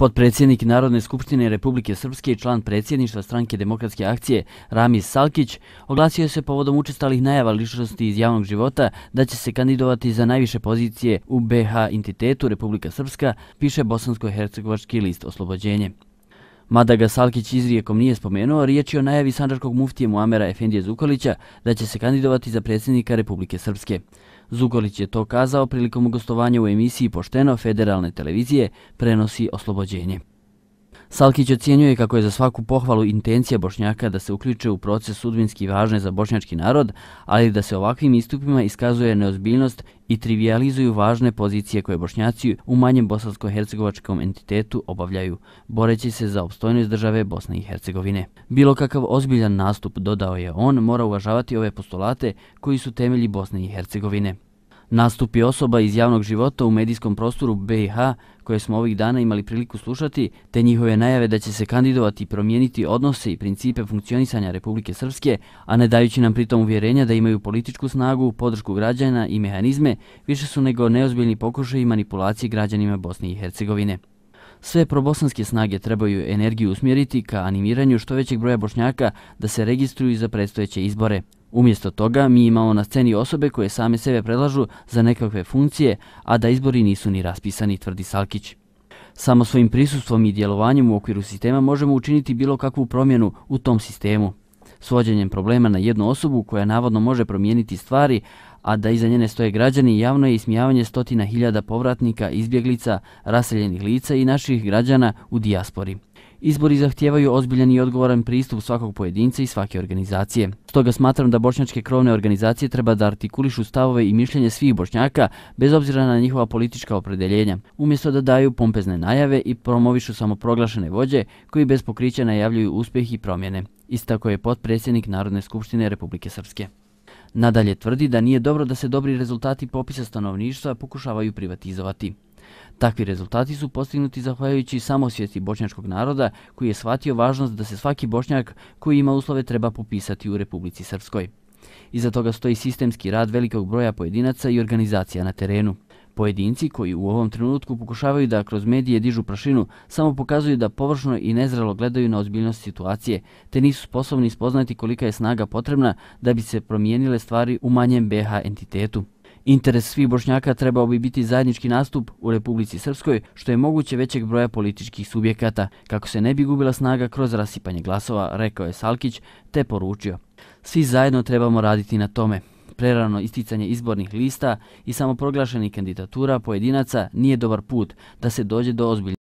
Podpredsjednik Narodne skupštine Republike Srpske i član predsjedništva stranke demokratske akcije Ramiz Salkić oglasio se povodom učestalih najava ličnosti iz javnog života da će se kandidovati za najviše pozicije u BH entitetu Republika Srpska, piše Bosansko-Hercegovački list oslobođenje. Mada ga Salkić izrijekom nije spomenuo, riječ je o najavi sandžarskog muftije Muamera Efendije Zukolića da će se kandidovati za predsjednika Republike Srpske. Zugolić je to kazao prilikom gostovanja u emisiji Pošteno federalne televizije prenosi oslobođenje. Salkić ocjenjuje kako je za svaku pohvalu intencija Bošnjaka da se uključe u proces sudbinski važne za bošnjački narod, ali da se ovakvim istupima iskazuje neozbiljnost i trivializuju važne pozicije koje Bošnjaci u manjem bosansko-hercegovačkom entitetu obavljaju, boreći se za opstojnost države Bosne i Hercegovine. Bilo kakav ozbiljan nastup, dodao je on, mora uvažavati ove postulate koji su temelji Bosne i Hercegovine. Nastup je osoba iz javnog života u medijskom prostoru BiH koje smo ovih dana imali priliku slušati, te njihove najave da će se kandidovati i promijeniti odnose i principe funkcionisanja Republike Srpske, a ne dajući nam pritom uvjerenja da imaju političku snagu, podršku građana i mehanizme, više su nego neozbiljni pokušaj i manipulacije građanima Bosne i Hercegovine. Sve probosanske snage trebaju energiju usmjeriti ka animiranju što većeg broja bošnjaka da se registruju za predstojeće izbore. Umjesto toga mi imamo na sceni osobe koje same sebe predlažu za nekakve funkcije, a da izbori nisu ni raspisani, tvrdi Salkić. Samo svojim prisustvom i djelovanjem u okviru sistema možemo učiniti bilo kakvu promjenu u tom sistemu. Svođenjem problema na jednu osobu koja navodno može promijeniti stvari, a da iza njene stoje građani, javno je ismijavanje stotina hiljada povratnika, izbjeglica, raseljenih lica i naših građana u dijaspori. Izbori zahtijevaju ozbiljan i odgovoran pristup svakog pojedinca i svake organizacije. Stoga smatram da bošnjačke krovne organizacije treba da artikulišu stavove i mišljenje svih bošnjaka bez obzira na njihova politička opredeljenja, umjesto da daju pompezne najave i promovišu samoproglašene vođe koji bez pokrića najavljuju uspjeh i promjene, istako je potpredsjednik Narodne skupštine Republike Srpske. Nadalje tvrdi da nije dobro da se dobri rezultati popisa stanovništva pokušavaju privatizovati. Takvi rezultati su postignuti zahvaljujući samosvijesti bošnjačkog naroda koji je shvatio važnost da se svaki bošnjak koji ima uslove treba popisati u Republici Srpskoj. Iza toga stoji sistemski rad velikog broja pojedinaca i organizacija na terenu. Pojedinci koji u ovom trenutku pokušavaju da kroz medije dižu prašinu samo pokazuju da površno i nezrelo gledaju na ozbiljnost situacije te nisu sposobni spoznati kolika je snaga potrebna da bi se promijenile stvari u manjem BH entitetu. Interes svih bošnjaka trebao bi biti zajednički nastup u Republici Srpskoj, što je moguće većeg broja političkih subjekata, kako se ne bi gubila snaga kroz rasipanje glasova, rekao je Salkić, te poručio. Svi zajedno trebamo raditi na tome. Prerano isticanje izbornih lista i samoproglašenih kandidatura pojedinaca nije dobar put da se dođe do ozbiljnosti.